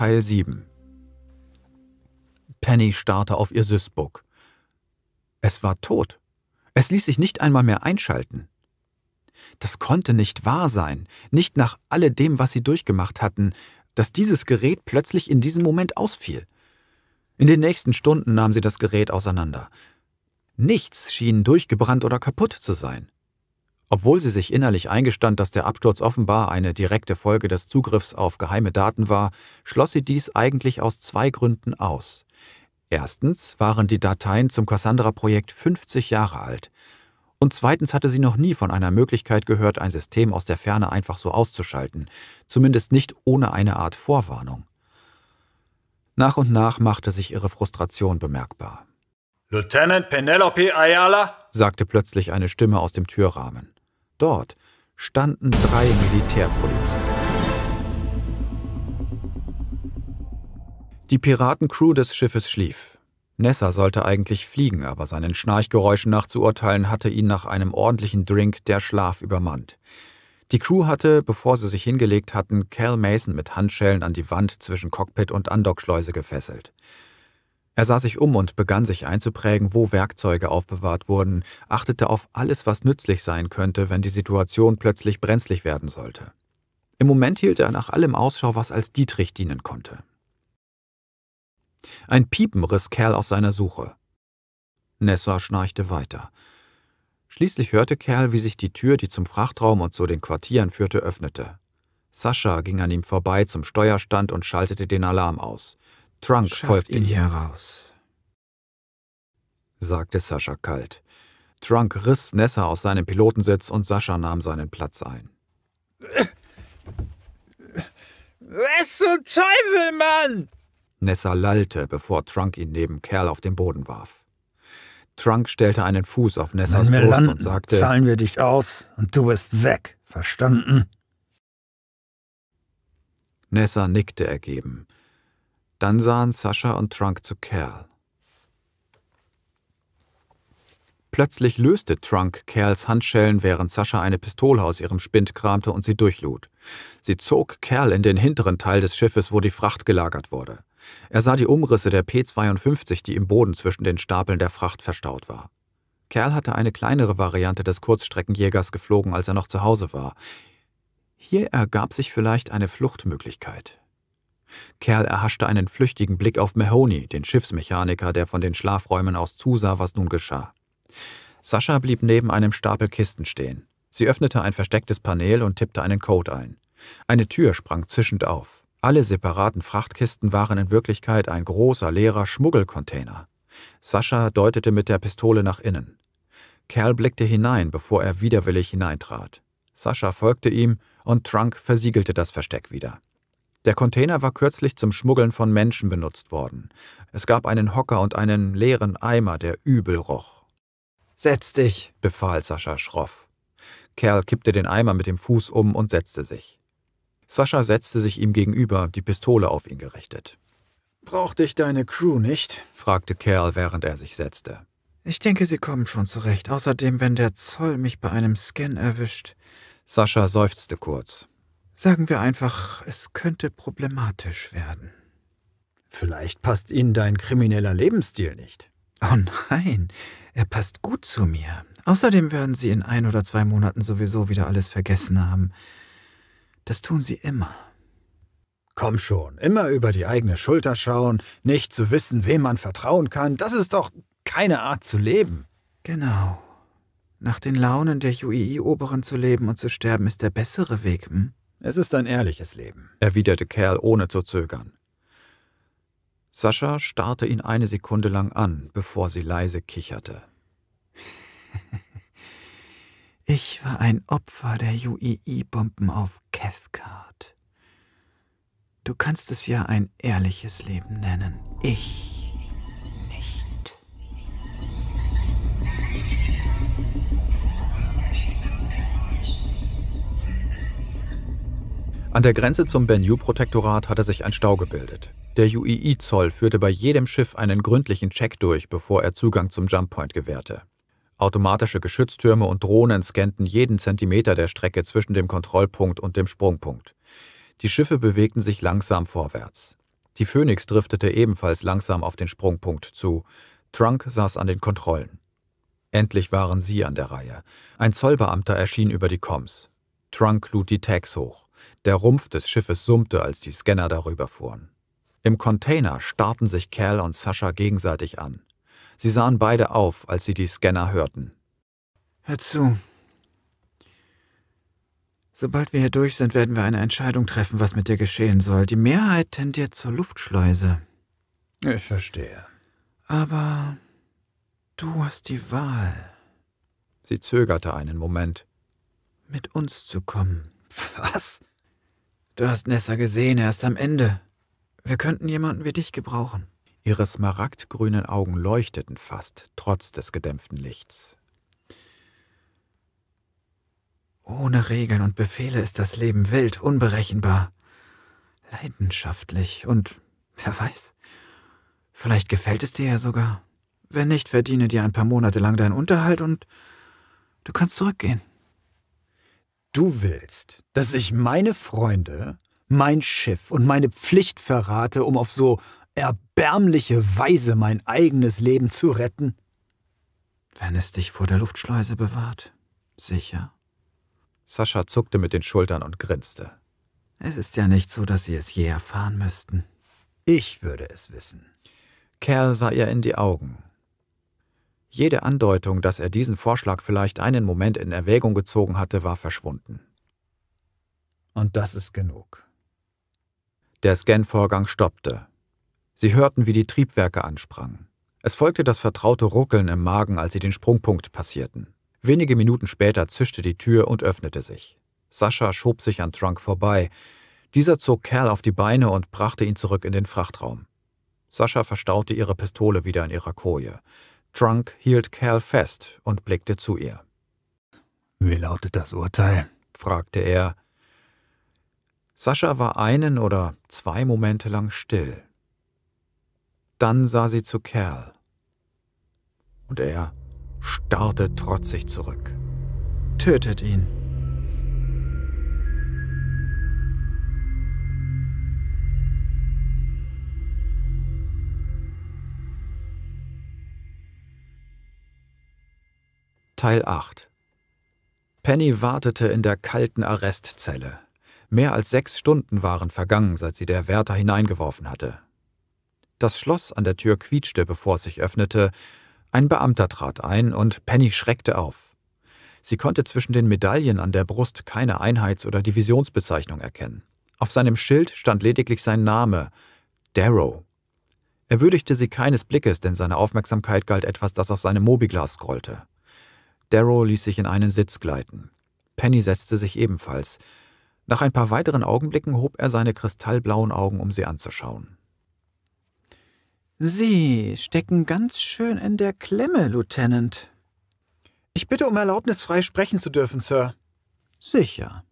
Teil 7 Penny starrte auf ihr Sysbook. Es war tot. Es ließ sich nicht einmal mehr einschalten. Das konnte nicht wahr sein, nicht nach alledem, was sie durchgemacht hatten, dass dieses Gerät plötzlich in diesem Moment ausfiel. In den nächsten Stunden nahm sie das Gerät auseinander. Nichts schien durchgebrannt oder kaputt zu sein. Obwohl sie sich innerlich eingestand, dass der Absturz offenbar eine direkte Folge des Zugriffs auf geheime Daten war, schloss sie dies eigentlich aus zwei Gründen aus. Erstens waren die Dateien zum Cassandra-Projekt 50 Jahre alt. Und zweitens hatte sie noch nie von einer Möglichkeit gehört, ein System aus der Ferne einfach so auszuschalten, zumindest nicht ohne eine Art Vorwarnung. Nach und nach machte sich ihre Frustration bemerkbar. Lieutenant Penelope Ayala, sagte plötzlich eine Stimme aus dem Türrahmen. Dort standen drei Militärpolizisten. Die Piratencrew des Schiffes schlief. Nessa sollte eigentlich fliegen, aber seinen Schnarchgeräuschen nachzuurteilen, hatte ihn nach einem ordentlichen Drink der Schlaf übermannt. Die Crew hatte, bevor sie sich hingelegt hatten, Cal Mason mit Handschellen an die Wand zwischen Cockpit und Andockschleuse gefesselt. Er sah sich um und begann sich einzuprägen, wo Werkzeuge aufbewahrt wurden, achtete auf alles, was nützlich sein könnte, wenn die Situation plötzlich brenzlig werden sollte. Im Moment hielt er nach allem Ausschau, was als Dietrich dienen konnte. Ein Piepen riss Kerl aus seiner Suche. Nessa schnarchte weiter. Schließlich hörte Kerl, wie sich die Tür, die zum Frachtraum und zu den Quartieren führte, öffnete. Sascha ging an ihm vorbei zum Steuerstand und schaltete den Alarm aus. Trunk Schafft folgte ihn hier raus, sagte Sascha kalt. Trunk riss Nessa aus seinem Pilotensitz und Sascha nahm seinen Platz ein. Was zum Teufel, Mann! Nessa lallte, bevor Trunk ihn neben Kerl auf den Boden warf. Trunk stellte einen Fuß auf Nessas Brust landen, und sagte: Zahlen wir dich aus und du bist weg, verstanden? Nessa nickte ergeben. Dann sahen Sascha und Trunk zu Kerl. Plötzlich löste Trunk Kerls Handschellen, während Sascha eine Pistole aus ihrem Spind kramte und sie durchlud. Sie zog Kerl in den hinteren Teil des Schiffes, wo die Fracht gelagert wurde. Er sah die Umrisse der P-52, die im Boden zwischen den Stapeln der Fracht verstaut war. Kerl hatte eine kleinere Variante des Kurzstreckenjägers geflogen, als er noch zu Hause war. Hier ergab sich vielleicht eine Fluchtmöglichkeit. Kerl erhaschte einen flüchtigen Blick auf Mahoney, den Schiffsmechaniker, der von den Schlafräumen aus zusah, was nun geschah. Sascha blieb neben einem Stapel Kisten stehen. Sie öffnete ein verstecktes Panel und tippte einen Code ein. Eine Tür sprang zischend auf. Alle separaten Frachtkisten waren in Wirklichkeit ein großer, leerer Schmuggelcontainer. Sascha deutete mit der Pistole nach innen. Kerl blickte hinein, bevor er widerwillig hineintrat. Sascha folgte ihm und Trunk versiegelte das Versteck wieder. Der Container war kürzlich zum Schmuggeln von Menschen benutzt worden. Es gab einen Hocker und einen leeren Eimer, der übel roch. Setz dich, befahl Sascha schroff. Kerl kippte den Eimer mit dem Fuß um und setzte sich. Sascha setzte sich ihm gegenüber, die Pistole auf ihn gerichtet. Braucht dich deine Crew nicht? fragte Kerl, während er sich setzte. Ich denke, sie kommen schon zurecht. Außerdem, wenn der Zoll mich bei einem Scan erwischt. Sascha seufzte kurz. Sagen wir einfach, es könnte problematisch werden. Vielleicht passt Ihnen dein krimineller Lebensstil nicht. Oh nein, er passt gut zu mir. Außerdem werden Sie in ein oder zwei Monaten sowieso wieder alles vergessen haben. Das tun Sie immer. Komm schon, immer über die eigene Schulter schauen, nicht zu wissen, wem man vertrauen kann, das ist doch keine Art zu leben. Genau. Nach den Launen der UII-Oberen zu leben und zu sterben ist der bessere Weg, hm? Es ist ein ehrliches Leben, erwiderte Kerl ohne zu zögern. Sascha starrte ihn eine Sekunde lang an, bevor sie leise kicherte. Ich war ein Opfer der UII-Bomben auf Cathcart. Du kannst es ja ein ehrliches Leben nennen. Ich. An der Grenze zum Benue-Protektorat hatte sich ein Stau gebildet. Der UII-Zoll führte bei jedem Schiff einen gründlichen Check durch, bevor er Zugang zum Jumppoint gewährte. Automatische Geschütztürme und Drohnen scannten jeden Zentimeter der Strecke zwischen dem Kontrollpunkt und dem Sprungpunkt. Die Schiffe bewegten sich langsam vorwärts. Die Phoenix driftete ebenfalls langsam auf den Sprungpunkt zu. Trunk saß an den Kontrollen. Endlich waren sie an der Reihe. Ein Zollbeamter erschien über die Comms. Trunk lud die Tags hoch. Der Rumpf des Schiffes summte, als die Scanner darüber fuhren. Im Container starrten sich Cal und Sascha gegenseitig an. Sie sahen beide auf, als sie die Scanner hörten. Hör zu. Sobald wir hier durch sind, werden wir eine Entscheidung treffen, was mit dir geschehen soll. Die Mehrheit tendiert zur Luftschleuse. Ich verstehe. Aber du hast die Wahl. Sie zögerte einen Moment. Mit uns zu kommen. Was? Du hast Nessa gesehen, er ist am Ende. Wir könnten jemanden wie dich gebrauchen. Ihre smaragdgrünen Augen leuchteten fast, trotz des gedämpften Lichts. Ohne Regeln und Befehle ist das Leben wild, unberechenbar, leidenschaftlich und, wer weiß, vielleicht gefällt es dir ja sogar. Wenn nicht, verdiene dir ein paar Monate lang deinen Unterhalt und du kannst zurückgehen. Du willst, dass ich meine Freunde, mein Schiff und meine Pflicht verrate, um auf so erbärmliche Weise mein eigenes Leben zu retten? Wenn es dich vor der Luftschleuse bewahrt, sicher. Sascha zuckte mit den Schultern und grinste. Es ist ja nicht so, dass Sie es je erfahren müssten. Ich würde es wissen. Kerl sah ihr in die Augen jede Andeutung, dass er diesen Vorschlag vielleicht einen Moment in Erwägung gezogen hatte, war verschwunden. Und das ist genug. Der Scanvorgang stoppte. Sie hörten, wie die Triebwerke ansprangen. Es folgte das vertraute Ruckeln im Magen, als sie den Sprungpunkt passierten. Wenige Minuten später zischte die Tür und öffnete sich. Sascha schob sich an Trunk vorbei. Dieser zog Kerl auf die Beine und brachte ihn zurück in den Frachtraum. Sascha verstaute ihre Pistole wieder in ihrer Koje. Trunk hielt Cal fest und blickte zu ihr. Wie lautet das Urteil? fragte er. Sascha war einen oder zwei Momente lang still. Dann sah sie zu Cal. Und er starrte trotzig zurück. Tötet ihn. Teil 8 Penny wartete in der kalten Arrestzelle. Mehr als sechs Stunden waren vergangen, seit sie der Wärter hineingeworfen hatte. Das Schloss an der Tür quietschte, bevor es sich öffnete. Ein Beamter trat ein und Penny schreckte auf. Sie konnte zwischen den Medaillen an der Brust keine Einheits- oder Divisionsbezeichnung erkennen. Auf seinem Schild stand lediglich sein Name, Darrow. Er würdigte sie keines Blickes, denn seine Aufmerksamkeit galt etwas, das auf seinem Mobiglas scrollte. Darrow ließ sich in einen Sitz gleiten. Penny setzte sich ebenfalls. Nach ein paar weiteren Augenblicken hob er seine kristallblauen Augen, um sie anzuschauen. Sie stecken ganz schön in der Klemme, Lieutenant. Ich bitte um Erlaubnis, frei sprechen zu dürfen, Sir. Sicher.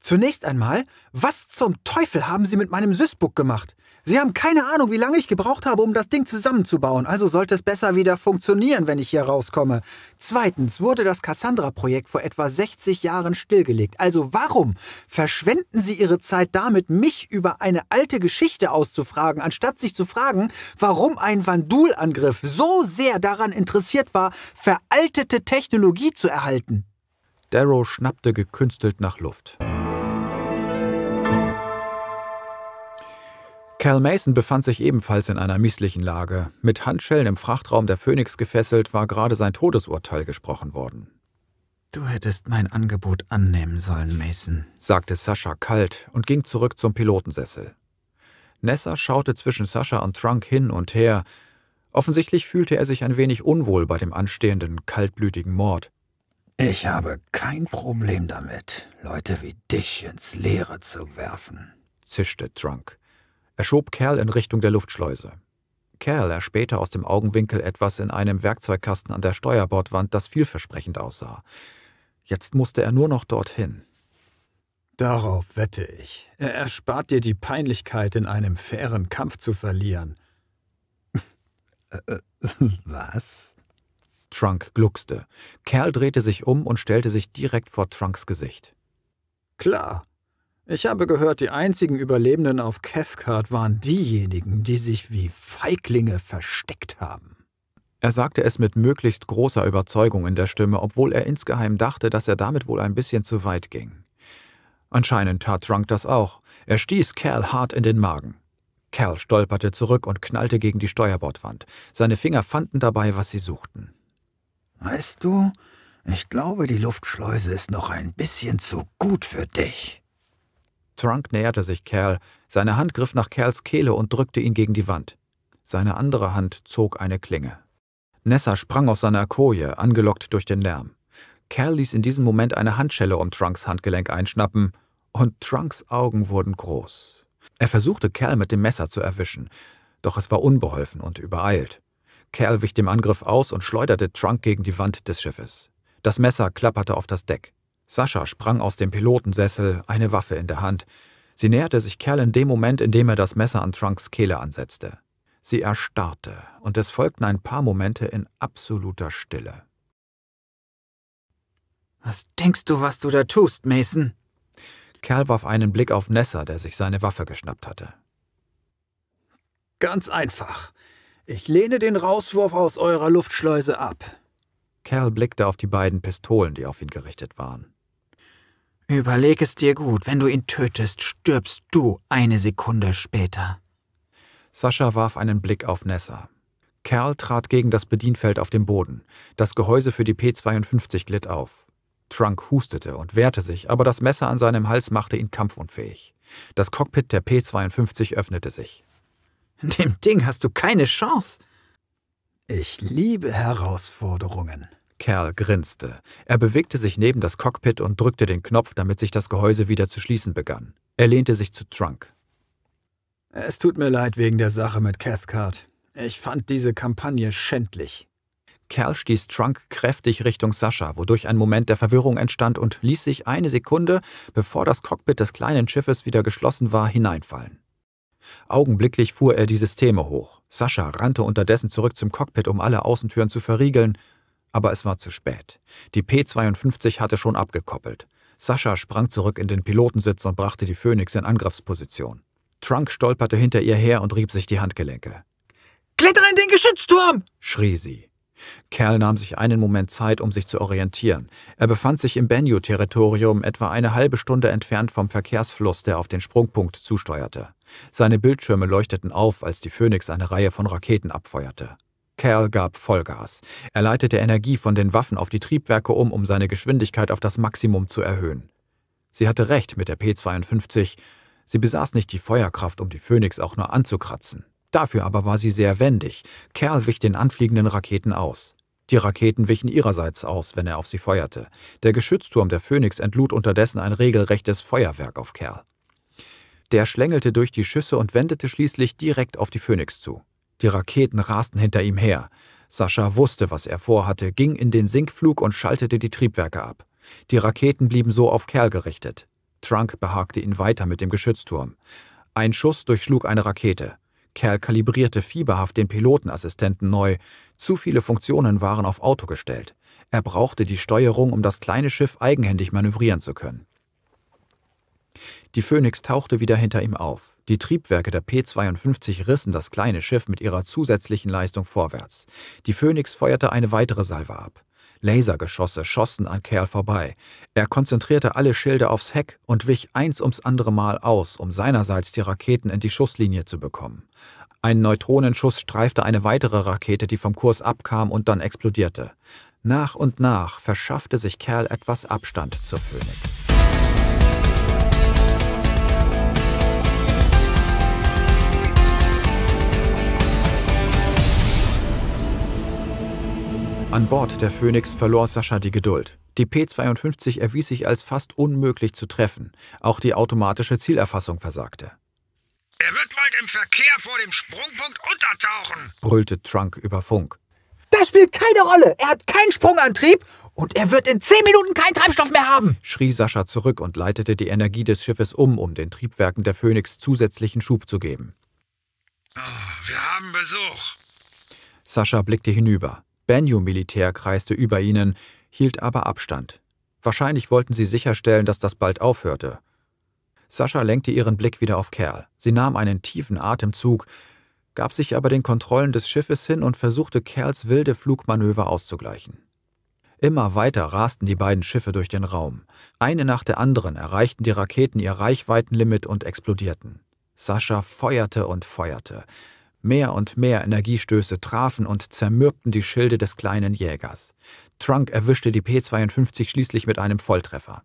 Zunächst einmal, was zum Teufel haben Sie mit meinem Süßbuck gemacht? Sie haben keine Ahnung, wie lange ich gebraucht habe, um das Ding zusammenzubauen, also sollte es besser wieder funktionieren, wenn ich hier rauskomme. Zweitens wurde das Cassandra-Projekt vor etwa 60 Jahren stillgelegt. Also warum verschwenden Sie Ihre Zeit damit, mich über eine alte Geschichte auszufragen, anstatt sich zu fragen, warum ein Vandul-Angriff so sehr daran interessiert war, veraltete Technologie zu erhalten? Darrow schnappte gekünstelt nach Luft. Cal Mason befand sich ebenfalls in einer misslichen Lage. Mit Handschellen im Frachtraum der Phoenix gefesselt war gerade sein Todesurteil gesprochen worden. Du hättest mein Angebot annehmen sollen, Mason, sagte Sascha kalt und ging zurück zum Pilotensessel. Nessa schaute zwischen Sascha und Trunk hin und her. Offensichtlich fühlte er sich ein wenig unwohl bei dem anstehenden, kaltblütigen Mord. Ich habe kein Problem damit, Leute wie dich ins Leere zu werfen, zischte Trunk. Er schob Kerl in Richtung der Luftschleuse. Kerl erspähte aus dem Augenwinkel etwas in einem Werkzeugkasten an der Steuerbordwand, das vielversprechend aussah. Jetzt musste er nur noch dorthin. Darauf wette ich. Er erspart dir die Peinlichkeit, in einem fairen Kampf zu verlieren. Was? Trunk gluckste. Kerl drehte sich um und stellte sich direkt vor Trunks Gesicht. Klar, ich habe gehört, die einzigen Überlebenden auf Cathcart waren diejenigen, die sich wie Feiglinge versteckt haben. Er sagte es mit möglichst großer Überzeugung in der Stimme, obwohl er insgeheim dachte, dass er damit wohl ein bisschen zu weit ging. Anscheinend tat Trunk das auch. Er stieß Cal hart in den Magen. Cal stolperte zurück und knallte gegen die Steuerbordwand. Seine Finger fanden dabei, was sie suchten. Weißt du, ich glaube, die Luftschleuse ist noch ein bisschen zu gut für dich. Trunk näherte sich Kerl. Seine Hand griff nach Kerls Kehle und drückte ihn gegen die Wand. Seine andere Hand zog eine Klinge. Nessa sprang aus seiner Koje, angelockt durch den Lärm. Kerl ließ in diesem Moment eine Handschelle um Trunks Handgelenk einschnappen, und Trunks Augen wurden groß. Er versuchte, Kerl mit dem Messer zu erwischen, doch es war unbeholfen und übereilt. Kerl wich dem Angriff aus und schleuderte Trunk gegen die Wand des Schiffes. Das Messer klapperte auf das Deck. Sascha sprang aus dem Pilotensessel, eine Waffe in der Hand. Sie näherte sich Kerl in dem Moment, in dem er das Messer an Trunks Kehle ansetzte. Sie erstarrte, und es folgten ein paar Momente in absoluter Stille. Was denkst du, was du da tust, Mason? Kerl warf einen Blick auf Nessa, der sich seine Waffe geschnappt hatte. Ganz einfach. Ich lehne den Rauswurf aus eurer Luftschleuse ab. Kerl blickte auf die beiden Pistolen, die auf ihn gerichtet waren. Überleg es dir gut, wenn du ihn tötest, stirbst du eine Sekunde später. Sascha warf einen Blick auf Nessa. Kerl trat gegen das Bedienfeld auf dem Boden. Das Gehäuse für die P-52 glitt auf. Trunk hustete und wehrte sich, aber das Messer an seinem Hals machte ihn kampfunfähig. Das Cockpit der P-52 öffnete sich. Dem Ding hast du keine Chance. Ich liebe Herausforderungen. Kerl grinste. Er bewegte sich neben das Cockpit und drückte den Knopf, damit sich das Gehäuse wieder zu schließen begann. Er lehnte sich zu Trunk. Es tut mir leid wegen der Sache mit Cathcart. Ich fand diese Kampagne schändlich. Kerl stieß Trunk kräftig Richtung Sascha, wodurch ein Moment der Verwirrung entstand und ließ sich eine Sekunde, bevor das Cockpit des kleinen Schiffes wieder geschlossen war, hineinfallen. Augenblicklich fuhr er die Systeme hoch. Sascha rannte unterdessen zurück zum Cockpit, um alle Außentüren zu verriegeln, aber es war zu spät. Die P-52 hatte schon abgekoppelt. Sascha sprang zurück in den Pilotensitz und brachte die Phoenix in Angriffsposition. Trunk stolperte hinter ihr her und rieb sich die Handgelenke. Kletter in den Geschützturm! schrie sie. Kerl nahm sich einen Moment Zeit, um sich zu orientieren. Er befand sich im Benue-Territorium, etwa eine halbe Stunde entfernt vom Verkehrsfluss, der auf den Sprungpunkt zusteuerte. Seine Bildschirme leuchteten auf, als die Phoenix eine Reihe von Raketen abfeuerte. Kerl gab Vollgas. Er leitete Energie von den Waffen auf die Triebwerke um, um seine Geschwindigkeit auf das Maximum zu erhöhen. Sie hatte recht mit der P-52. Sie besaß nicht die Feuerkraft, um die Phoenix auch nur anzukratzen. Dafür aber war sie sehr wendig. Kerl wich den anfliegenden Raketen aus. Die Raketen wichen ihrerseits aus, wenn er auf sie feuerte. Der Geschützturm der Phoenix entlud unterdessen ein regelrechtes Feuerwerk auf Kerl. Der schlängelte durch die Schüsse und wendete schließlich direkt auf die Phoenix zu. Die Raketen rasten hinter ihm her. Sascha wusste, was er vorhatte, ging in den Sinkflug und schaltete die Triebwerke ab. Die Raketen blieben so auf Kerl gerichtet. Trunk behagte ihn weiter mit dem Geschützturm. Ein Schuss durchschlug eine Rakete. Kerl kalibrierte fieberhaft den Pilotenassistenten neu. Zu viele Funktionen waren auf Auto gestellt. Er brauchte die Steuerung, um das kleine Schiff eigenhändig manövrieren zu können. Die Phoenix tauchte wieder hinter ihm auf. Die Triebwerke der P-52 rissen das kleine Schiff mit ihrer zusätzlichen Leistung vorwärts. Die Phoenix feuerte eine weitere Salve ab. Lasergeschosse schossen an Kerl vorbei. Er konzentrierte alle Schilde aufs Heck und wich eins ums andere Mal aus, um seinerseits die Raketen in die Schusslinie zu bekommen. Ein Neutronenschuss streifte eine weitere Rakete, die vom Kurs abkam und dann explodierte. Nach und nach verschaffte sich Kerl etwas Abstand zur Phoenix. An Bord der Phoenix verlor Sascha die Geduld. Die P-52 erwies sich als fast unmöglich zu treffen. Auch die automatische Zielerfassung versagte. Er wird bald im Verkehr vor dem Sprungpunkt untertauchen, brüllte Trunk über Funk. Das spielt keine Rolle. Er hat keinen Sprungantrieb und er wird in zehn Minuten keinen Treibstoff mehr haben, schrie Sascha zurück und leitete die Energie des Schiffes um, um den Triebwerken der Phoenix zusätzlichen Schub zu geben. Oh, wir haben Besuch. Sascha blickte hinüber. Bennu-Militär kreiste über ihnen, hielt aber Abstand. Wahrscheinlich wollten sie sicherstellen, dass das bald aufhörte. Sascha lenkte ihren Blick wieder auf Kerl. Sie nahm einen tiefen Atemzug, gab sich aber den Kontrollen des Schiffes hin und versuchte Kerls wilde Flugmanöver auszugleichen. Immer weiter rasten die beiden Schiffe durch den Raum. Eine nach der anderen erreichten die Raketen ihr Reichweitenlimit und explodierten. Sascha feuerte und feuerte. Mehr und mehr Energiestöße trafen und zermürbten die Schilde des kleinen Jägers. Trunk erwischte die P-52 schließlich mit einem Volltreffer.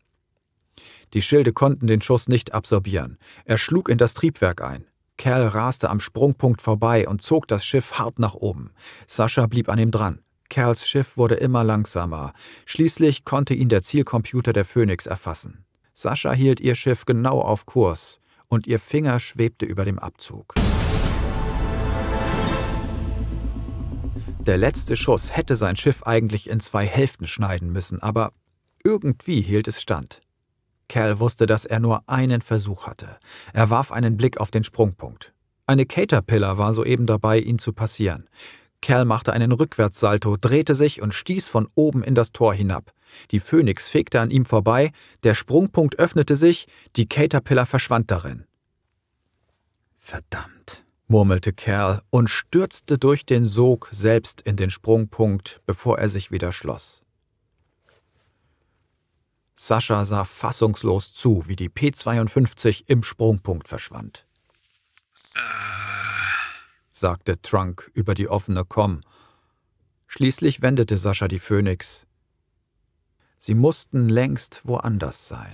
Die Schilde konnten den Schuss nicht absorbieren. Er schlug in das Triebwerk ein. Kerl raste am Sprungpunkt vorbei und zog das Schiff hart nach oben. Sascha blieb an ihm dran. Kerls Schiff wurde immer langsamer. Schließlich konnte ihn der Zielcomputer der Phoenix erfassen. Sascha hielt ihr Schiff genau auf Kurs und ihr Finger schwebte über dem Abzug. Der letzte Schuss hätte sein Schiff eigentlich in zwei Hälften schneiden müssen, aber irgendwie hielt es stand. Cal wusste, dass er nur einen Versuch hatte. Er warf einen Blick auf den Sprungpunkt. Eine Caterpillar war soeben dabei, ihn zu passieren. Cal machte einen Rückwärtssalto, drehte sich und stieß von oben in das Tor hinab. Die Phönix fegte an ihm vorbei, der Sprungpunkt öffnete sich, die Caterpillar verschwand darin. Verdammt murmelte Kerl und stürzte durch den Sog selbst in den Sprungpunkt, bevor er sich wieder schloss. Sascha sah fassungslos zu, wie die P-52 im Sprungpunkt verschwand. Äh. sagte Trunk über die offene Komm. Schließlich wendete Sascha die Phoenix. Sie mussten längst woanders sein.